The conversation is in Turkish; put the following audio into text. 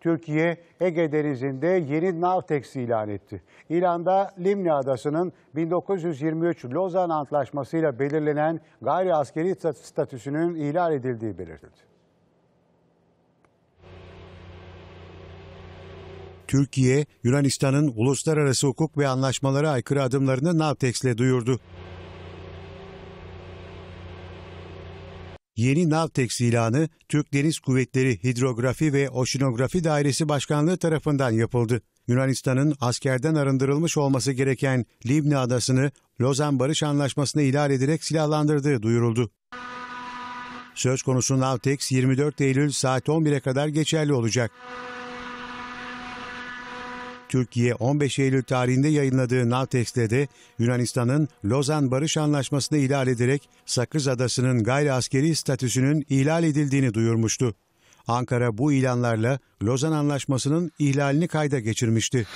Türkiye Ege Denizi'nde yeni Navtex ilan etti. İlanda Limni Adası'nın 1923 Lozan Antlaşması ile belirlenen gayri askeri statüsünün ihlal edildiği belirtildi. Türkiye, Yunanistan'ın uluslararası hukuk ve anlaşmalara aykırı adımlarını Navtex'le duyurdu. yeni Navtex ilanı Türk Deniz Kuvvetleri Hidrografi ve Oşinografi Dairesi Başkanlığı tarafından yapıldı. Yunanistan'ın askerden arındırılmış olması gereken Libni Adası'nı Lozan Barış Anlaşması'na ihlal ederek silahlandırdığı duyuruldu. Söz konusu Navtex 24 Eylül saat 11'e kadar geçerli olacak. Türkiye 15 Eylül tarihinde yayınladığı Naltex'te de Yunanistan'ın Lozan Barış Anlaşması'nı ihlal ederek Sakız Adası'nın gayri askeri statüsünün ihlal edildiğini duyurmuştu. Ankara bu ilanlarla Lozan Anlaşması'nın ihlalini kayda geçirmişti.